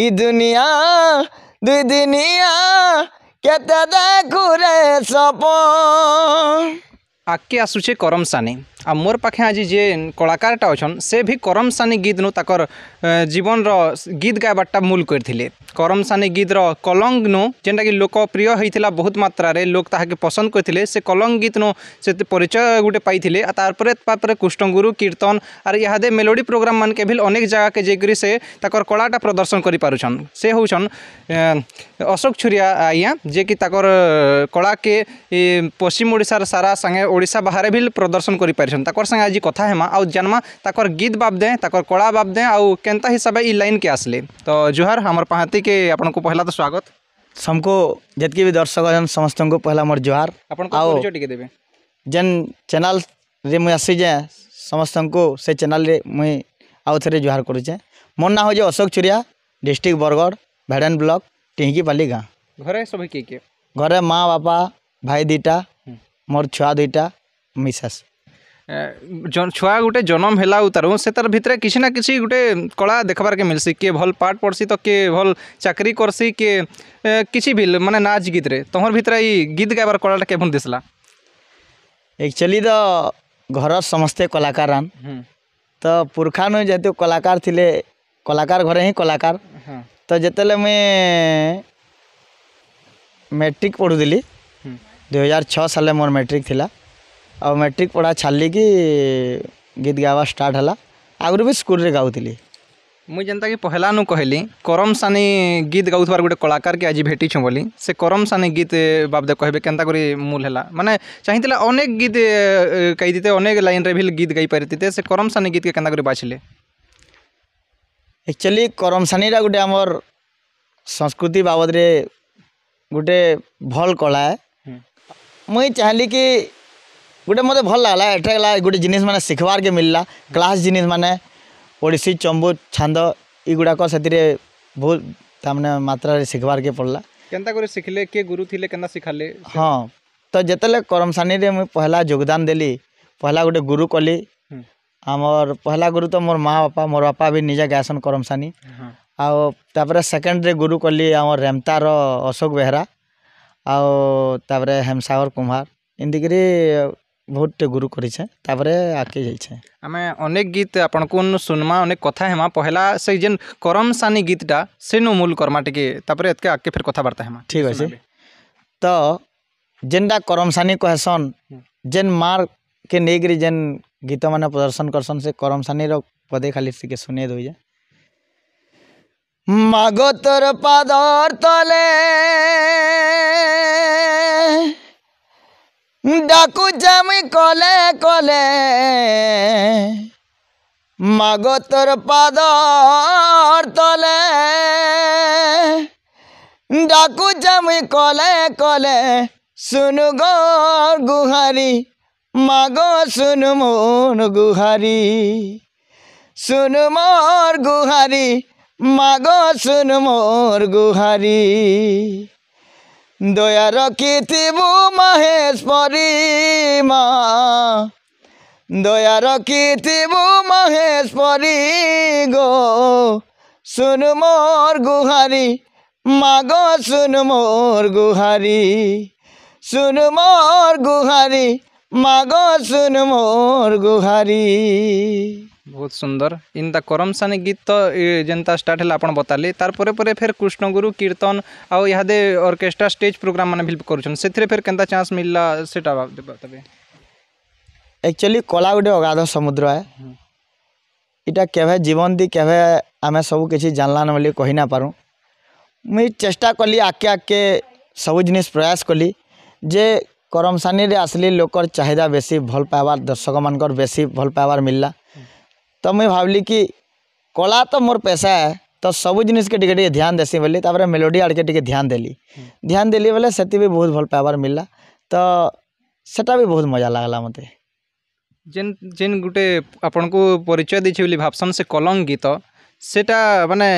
ই দুনিয়া দুই দিনিয়া কেতে দেখুরে সপন ଆଗ୍କେ ଆସୁଛେ କରମ୍ ସାନି ଆଉ ମୋର ପାଖେ ଆଜି ଯିଏ କଳାକାରଟା ଅଛନ୍ ସେ ବି କରମ୍ ସାନି ଗୀତ୍ନୁ ତାକର୍ ଜୀବନର ଗୀତ ଗାଇବାର୍ଟା ମୂଲ କରିଥିଲେ କରମ୍ ସାନି ଗୀତର କଲଙ୍ଗନୁ ଯେନ୍ଟାକି ଲୋକପ୍ରିୟ ହେଇଥିଲା ବହୁତ ମାତ୍ରାରେ ଲୋକ ତାହାକେ ପସନ୍ଦ କରିଥିଲେ ସେ କଲଙ୍ଗ ଗୀତନୁ ସେ ପରିଚୟ ଗୋଟେ ପାଇଥିଲେ ଆଉ ତାପରେ ତାପରେ କୁଷ୍ଣଗୁରୁ କୀର୍ତ୍ତନ ଆର୍ ଇହାଦେ ମେଲୋଡ଼ି ପ୍ରୋଗ୍ରାମ୍ ମାନକେ ବି ଅନେକ ଜାଗାକେ ଯାଇକରି ସେ ତାକର୍ କଳାଟା ପ୍ରଦର୍ଶନ କରିପାରୁଛନ୍ ସେ ହେଉଛନ୍ ଅଶୋକ ଛୁରିଆ ଆଜ୍ଞା ଯିଏକି ତାକର୍ କଳାକେ ପଶ୍ଚିମ ଓଡ଼ିଶାର ସାରା ସାଙ୍ଗେ ওড়িশা बाहर भी प्रदर्शन कर পারিছেন তাকর সাথে আজ কথা হেমা আউ জানমা তাকর গীত বাবদে তাকর কলা বাবদে আউ কেনতা হিসাবে ই के आसले तो जुहार हमार पहाती के आपन को पहला तो स्वागत सबको जतकी भी दर्शक अच्छे समस्त को पहला मोर जुहार आपन को परिचय टिके चैनल रे आसी जे समस्त को से चैनल मुई आउ थे जुहार करू मोर ना हो अशोक चुरिया डिस्ट्रिक्ट बरगढ़ भेड़न ब्लॉक टिंकीपाली गाँ घर सब के के घरे माँ बापा भाई दुईटा मोर छुआ दुईटा मिसास छुआ गोटे जन्म है उतारु से तार भितर किसी ना किसी गोटे कला देखबार के मिलसी किए भल पाठ पढ़सी तो किए भल चाकरी करसी किए किसी भी मानने नाच गीत रे भितर ये गीत गायबार कला के दिसला एक्चुअली तो घर समस्ते कलाकार तो पुरखानु जेहेतु कलाकार थिले कलाकार घरे ही कलाकार तो जितेले मुई मैट्रिक पढ़ु दिली दुई हजार छः साल मोर मैट्रिक थिला और मैट्रिक पढ़ा छाड़ी कि गीत गावा स्टार्ट है आगुरी भी स्कूल गाँवी मुझ जनता कि पहलानु कहली करम सानी गीत गाँवर गोटे कलाकार के आज भेटी भेटीछ बोली से करम सानी गीत बाबद कहे के मूल है माने चाहते अनेक गीत गई थे अनेक लाइन रे भी गीत गई पारी से करम सानी गीत के बाछले एक्चुअली करम सानी गोटे आमर संस्कृति बाबद गोटे भल कला हम्म। मुई चाहली कि गोटे मतलब भल लगला एटा है गोटे जिनिस मैंने शिखबार के मिलला क्लास जिनिस मैंने ओडिसी चंबू छांद युड़ाक से बहुत तामने मात्रा शिखबार के पड़ला केनता शिखले किए गुरु थिले केनता सिखाले हाँ तो जितेबले करमसानी रे पहला योगदान देली पहला गोटे गुरु कली हम्म। आमर पहला गुरु तो मोर माँ बापा मोर बापा भी निजे गायसन करमसानी हाँ। आउ तापरे गुरु कली आमर रेमतार अशोक बेहरा आउ तापरे हेमसागर कुम्हार एमती ବହୁତ୍ଟେ ଗୁରୁ କରିଛେଁ ତାପରେ ଆଗ୍କେ ଯାଇଛେଁ ଆମେ ଅନେକ୍ ଗୀତ୍ ଆପଣ୍କୁନ୍ ଶୁନ୍ମା ଅନେକ୍ କଥା ହେମା ପହେଲା ସେ ଯେନ୍ କରମ୍ ସାନି ଗୀତ୍ଟା ସେନୁ ମୁଲ୍ କର୍ମା ଟିକେ ତାପରେ ଏତ୍କେ ଆଗ୍କେ ଫେର୍ କଥାବାର୍ତ୍ତା ହେମା ଠିକ୍ ଅଛେ ତ ଯେନ୍ଟା କରମ୍ ସାନି କହେସନ୍ ଯେନ୍ ମା'କେ ନେଇକିରି ଯେନ୍ ଗୀତମାନେ ପ୍ରଦର୍ଶନ୍ କର୍ସନ୍ ସେ କରମ୍ ସାନିର ପଦେ ଖାଲି ଟିକେ ଶୁଣେଇ ଦଉଚେଁ ମାଗୋ ତୋର୍ ପାଦର୍ ତଲେ ডাকুছে আমি কলে কলে মাগতর পাদর তলে ডাকুছে আমি কলে কলে শুনু গো গুহারি মাগ শুনু মন গুহারি শুনু মোর গুহারি মাগ শুনু মোর গুহারি দয়া রকিথিবু মহেশ্বরী মা দয়া রকিথিবু মহেশ্বরী গো শুন মোর গুহারি মাগ শুন মোর গুহারি শুন মোর গুহারি মাগ শুন মোর গুহারি बहुत सुंदर इन द करमसानी गीत तो जेनता स्टार्ट है आप बताले तार परे परे फिर कृष्णगुरु कीर्तन आउ यहाँ दे स्टेज प्रोग्राम मैंने भी कर फिर के चांस मिलला से एक्चुअली कला गोटे अगाध समुद्र है हम्म। इटा के जीवन दी के आम सब कि जानलान बोली कही ना पार मुई चेष्टा कली आके आके सब जिन प्रयास कली जे करमसानी आसली लोकर चाहिदा बेसी भल पाइबार दर्शक मान बेसी भल पाइबार मिलला तो मुझे भावली कि कला तो मोर पेशा है तो सब जिनके ध्यान देसी बोली तपर तो मेलोडी आड़के ध्यान देली हम्म। ध्यान देली बोले से बहुत भल पाइबार मिला तो सेटा भी बहुत मजा लगला मत जिन जिन गुटे आपन को परिचय दे भावसन से कलंग गीत से मानने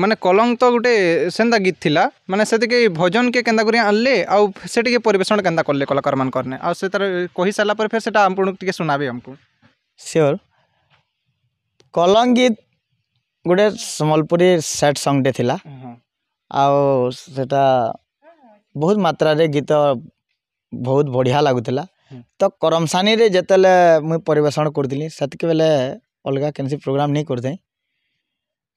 मानने कलंग तो गोटे से गीत थी मैंने से भजन के केन्दा कर आनले आटे परेषण के कलाकार मैंने आ सारा फिर से सुनाबी आमको सियोर कलंगीत गोटे समलपुरी सैड संगटे आटा बहुत मात्र गीत बहुत बढ़िया लगुला तो करमसानी रे जिते मुई परेषण करी से बेले अलग के प्रोग्राम नहीं करते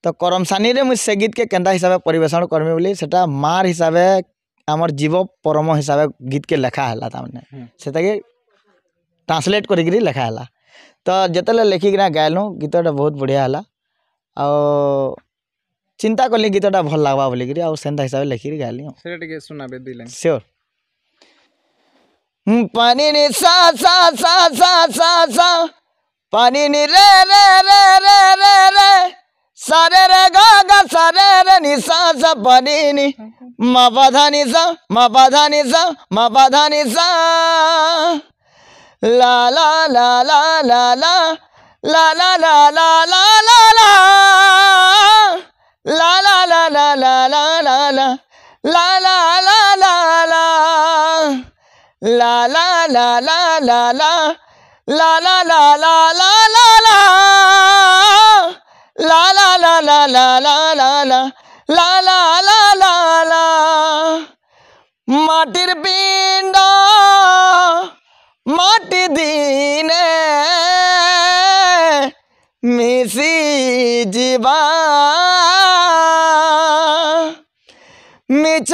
तो करमसानी रे मुझ से गीत के केन्दा हिसाब से परेषण करमी बोली से मार हिसाब से आम जीव परम हिसाब से गीत के लेखा है से ट्रांसलेट करेखा ତ ଯେତେବେଳେ ଲେଖିକିନା ଗାଇଲୁ ଗୀତଟା ବହୁତ ବଢ଼ିଆ ହେଲା ଆଉ ଚିନ୍ତା କଲି ଗୀତଟା ଭଲ ଲାଗ୍ବା ବୋଲିକିରି ଆଉ ସେନ୍ତା ହିସାବରେ ଲେଖିକିରି ଗାଇଲି ଆଉ ସେଇଟା ଟିକେ ଶୁଣାବେ ଦୁଇ ଲାଇନ୍ ସିଓର ପାନି ନି ସା ସା ସା ସା ସା ସା ପାନି ନି ରେ ରେ ରେ ରେ ରେ ରେ ସାରେ ରେ ଗ ଗ ସାରେ ରେ ନି ସା ସା ପାନି ନି ମା ପାଧା ନି ସା ମା ପାଧା ନି ସା ମା ପାଧା ନି ସା La la la la la la La la la la la la la La la la la la la la la La la la la la La la la la la la La la la la la la la La la la la la la la la La la la la la মাটির পিণ্ডা মাটি দিনে মিশি জীবা মিছ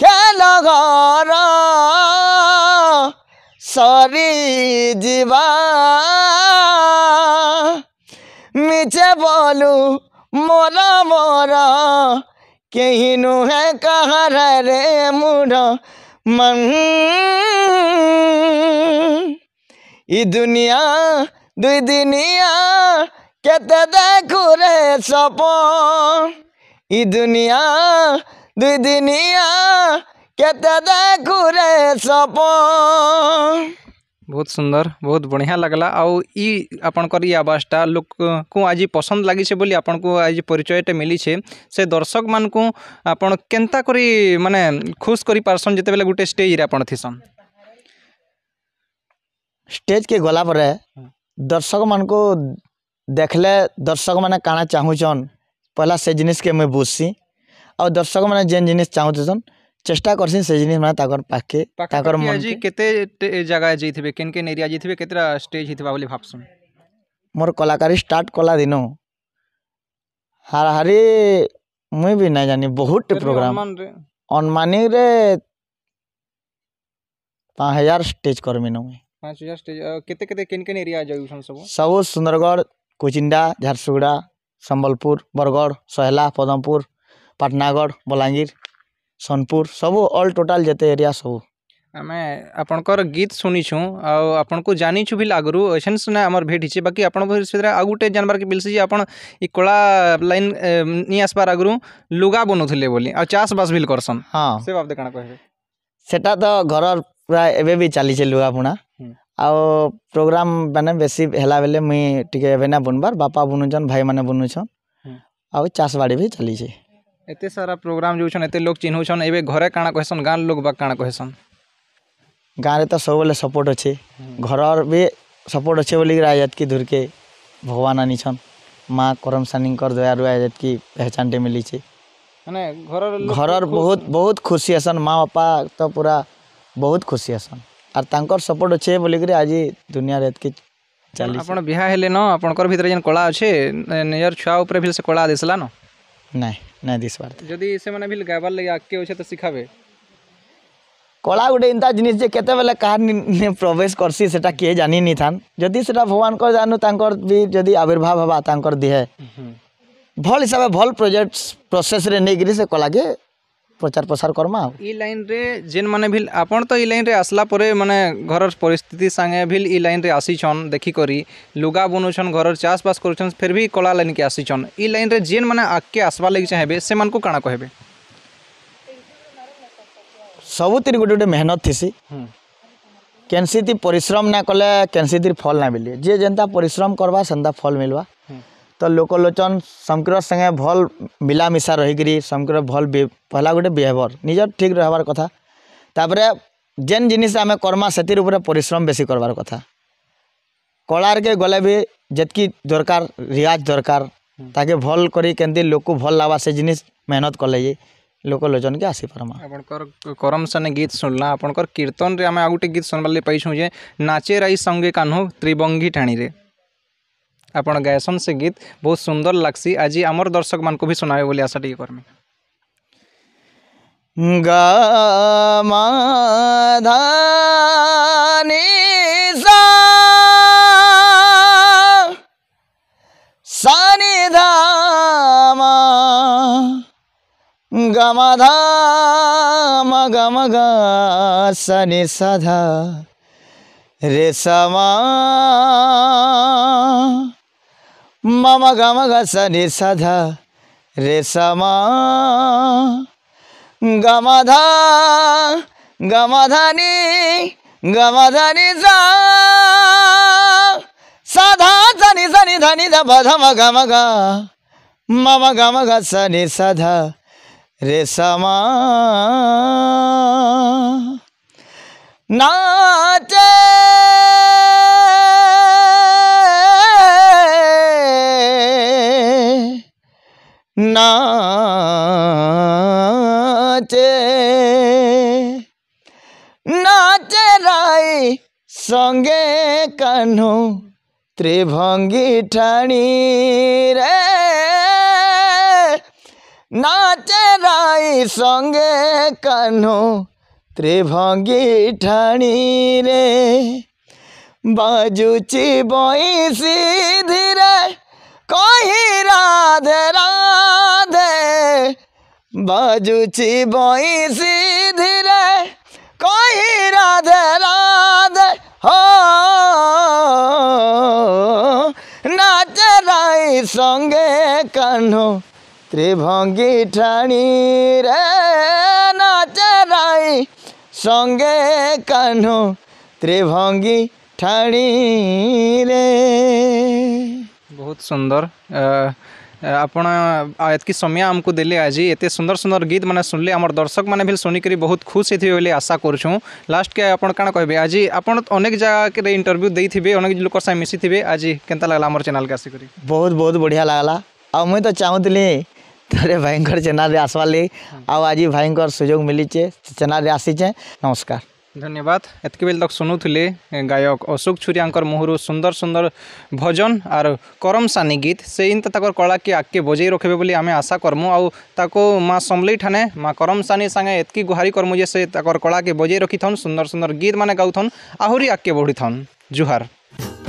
খেল ঘর sorry জীবা মিছে বলু মোর মোর কেহি নুহে কাহার রে মুড় মন ই দুনিয়া দুই দিনিয়া কেতে দেখো রে সপন ই দুনিয়া দুই দিনিয়া কেতে দেখো রে সপন बहुत सुंदर बहुत बढ़िया लगला आउ आपणकर आवाजटा लोक को आज पसंद लगे बोली आपन को आज परिचयटे मिली छे से दर्शक मान को आपण केनता करी माने खुश करी पारसन जते बेले गुटे स्टेज रे आपण थिसन स्टेज के गला दर्शक मान को देखले दर्शक माने काना चाहूचन पहला से जिनिस के मैं बुझसी आ दर्शक माने जेन जिनिस चाहूचन চেষ্টা করছেন সেই জিনিস মানে তাঁর পাখে তাঁর মন কেতে জায়গায় যাইথিবে কেন কেন এরিয়া যাইথিবে কেতটা স্টেজ হইথিবা বলে ভাবছুন মোর কলাকারি স্টার্ট কলা দিন হারাহারি ମୁଇଁ ବି ନାଇଁ ଜାନି ବହୁତଟେ ପ୍ରୋଗ୍ରାମ୍ ଅନ୍ମାନିରେ ପାଞ୍ଚ ହଜାର ଷ୍ଟେଜ୍ କର୍ମିନ ମୁଇଁ ପାଞ୍ଚ ହଜାର ଷ୍ଟେଜ୍ କେତେ କେତେ କେନ୍ କେନ୍ ଏରିଆ ଯାଉଛନ୍ ସବୁ ସବୁ ସୁନ୍ଦରଗଡ଼ କୁଚିଣ୍ଡା ଝାରସୁଗୁଡ଼ା ସମ୍ବଲପୁର ବରଗଡ଼ ସହେଲା ପଦମପୁର ପାଟନାଗଡ଼ ବଲାଙ୍ଗୀର ସୋନପୁର ସବୁ ଅଲ୍ ଟୋଟାଲ୍ ଯେତେ ଏରିଆ ସବୁ ଆମେ ଆପଣଙ୍କର ଗୀତ ଶୁଣିଛୁଁ ଆଉ ଆପଣଙ୍କୁ ଜାଣିଛୁ ବି ଆଗରୁ ଏସନ୍ ସିନା ଆମର ଭେଟ୍ ହେଇଛି ବାକି ଆପଣଙ୍କ ସେଥିରେ ଆଉ ଗୋଟେ ଜାଣିବାର୍କେ ମିଲ୍ସି ଯେ ଆପଣ ଇ କଳା ଲାଇନ୍ ନି ଆସବାର ଆଗରୁ ଲୁଗା ବନଉଥିଲେ ବୋଲି ଆଉ ଚାଷବାସ ବି କରସନ୍ ହଁ ସେ ବାବଦେ କାଣା କହିବେ ସେଟା ତ ଘର ପୁରା ଏବେ ବି ଚାଲିଛେ ଲୁଗା ବୁଣା ଆଉ ପ୍ରୋଗ୍ରାମ୍ ମାନେ ବେଶୀ ହେଲା ବେଲେ ମୁଇଁ ଟିକେ ଏବେ ନା ବୁନବାର୍ ବାପା ବୁନୁଛନ୍ ଭାଇମାନେ ବୁନୁଛନ୍ ଆଉ ଚାଷବାଡ଼ି ବି ଚାଲିଛେ एत सारा प्रोग्राम जो छन, लोग चिन्हुन ए घरे काण कहसन गाँ लोग काण कहसन गाँव रे तो सब बेले सपोर्ट अच्छे हम्म। घर भी सपोर्ट अच्छे बोल आजाद की दूर के भगवान आनी छन माँ करम सानी कर दया आजाद की पहचान टे मिली छे घर घर बहुत बहुत खुशी हसन माँ बापा तो पूरा बहुत खुशी हसन आर तर सपोर्ट अच्छे बोल आज दुनिया चल बहुत भितर जन कला अच्छे निजर छुआ उपरे भी से कला दिसला ना नहीं ନାଇଁ ଦିଶବାର୍ ଯଦି ସେମାନେ ବି ଗାଇବାର୍ ଲାଗି ଆଗକେ ଅଛେ ତ ଶିଖାବେ କଳା ଗୋଟେ ଏନ୍ତା ଜିନିଷ ଯେ କେତେବେଳେ କାହାର ପ୍ରବେଶ କର୍ସି ସେଟା କିଏ ଜାନି ନିଥାନ୍ ଯଦି ସେଟା ଭଗବାନଙ୍କର ଜାନୁ ତାଙ୍କର ବି ଯଦି ଆବିର୍ଭାବ ହେବା ତାଙ୍କର ଦିହେ ଭଲ ହିସାବରେ ଭଲ ପ୍ରୋଜେକ୍ଟ ପ୍ରୋସେସରେ ନେଇକିରି ସେ କଳାକେ প্রচার প্রসার করমা ই লাইনরে যেন মানে ভিল আপন তো ই লাইনরে আসলা পরে মানে ঘরর পরিস্থিতি সাঙ্গে ভিল ই লাইনরে আসিছন দেখি করি লুগা বুনুছন ঘরর চাষবাস করুছন ফের ভি কলা লাইনকে আসিছন ই লাইনরে যেন মানে আগকে আসবা লাগি চাহেবে সেমানকু কাଣା কহেবে ସବୁଥିରେ ଗୋଟେ ଗୋଟେ ମେହନତ ଥିସି କେନ୍ସିତି ପରିଶ୍ରମ ନା କଲେ କେନ୍ସିଥିରେ ଫଲ୍ ନା ମିଲେ ଯିଏ ଯେନ୍ତା ପରିଶ୍ରମ କରବା ସେନ୍ତା ଫଲ୍ ମିଲ୍ବା तो लोकलोचन समकर संगे भल मिलामिशा रहीकि समकर भल पहला गोटे बिहेवर निज ठीक रहबार कथा तापर जेन जिनिस आम करमा से परिश्रम बेसी करवार कथा कलार के गले भी जितकी दरकार रियाज दरकार ताकि भल कर लोक भल लगा से जिनिस मेहनत कले लोकलोचन के आसपर्मा करम सने गीत सुनला आपन कीर्तन रे आम आउ गीत सुनवा पाई जे नाचे रही संगे कान्हू त्रिवंगी टाणी रे ଆପଣ ଗାଏସନ୍ ସେ ଗୀତ ବହୁତ ସୁନ୍ଦର ଲାଗ୍ସି ଆଜି ଆମର ଦର୍ଶକମାନଙ୍କୁ ବି ଶୁଣାବେ ବୋଲି ଆଶା ଟିକେ କର୍ମି গামাধানি সা সানি ধামা গামাধামা গামগা সানি সাধা রে সমা मम गम स नि रे समा गमधा गमधनी गमधनी सा सधा सनि सनि धनि गम ग मम गम ग स नि सध रे सम नाचे नाचे नाचे राई संगे कान्हू त्रिभंगी ठाणी रे नाचे राई संगे कान्हू त्रिभंगी ठाणी रे बाजुची बईसी धीरे कही राधे राधे बाजूची बोई सी धीरे कही राधे राधे हो नाच राई संगे कान्हो त्रिभंगी ठाणी रे नाच राई संगे कान्हो त्रिभंगी ठाणी रे बहुत सुंदर आप इतकी समय आमको दे आज एत सुंदर सुंदर गीत मैंने सुनले आम दर्शक मैंने भी सुनिकी बहुत खुश होती है आशा करूँ लास्ट के आप कौन कहे आज आप अनेक जगह इंटरव्यू देते अनेक लोक सा मिसी आज के लगला आम चेल के आसिक बहुत बहुत बढ़िया लगला आ मुई तो चाहूली थे भाई चेल आसवा लगी हम्म। आज भाई सुजोग मिली चे आसीचे नमस्कार ଧନ୍ୟବାଦ ଏତିକି ବେଲେ ତକ୍ ଶୁଣୁଥିଲେ ଗାୟକ ଅଶୋକ ଛୁରିଆଙ୍କର ମୁହଁରୁ ସୁନ୍ଦର ସୁନ୍ଦର ଭଜନ ଆର୍ କରମ୍ ସାନି ଗୀତ ସେଇନ୍ତା ତାଙ୍କର କଳାକେ ଆଗକେ ବଜେଇ ରଖିବେ ବୋଲି ଆମେ ଆଶା କର୍ମୁ ଆଉ ତାକୁ ମା ସମଲେଇ ଠାନେ ମା କରମ୍ ସାନି ସାଙ୍ଗେ ଏତିକି ଗୁହାରି କର୍ମୁ ଯେ ସେ ତାଙ୍କର କଳାକେ ବଜେଇ ରଖିଥନ୍ ସୁନ୍ଦର ସୁନ୍ଦର ଗୀତ ମାନେ ଗାଉଥନ୍ ଆହୁରି ଆଗକେ ବଢ଼ିଥନ୍ ଜୁହାର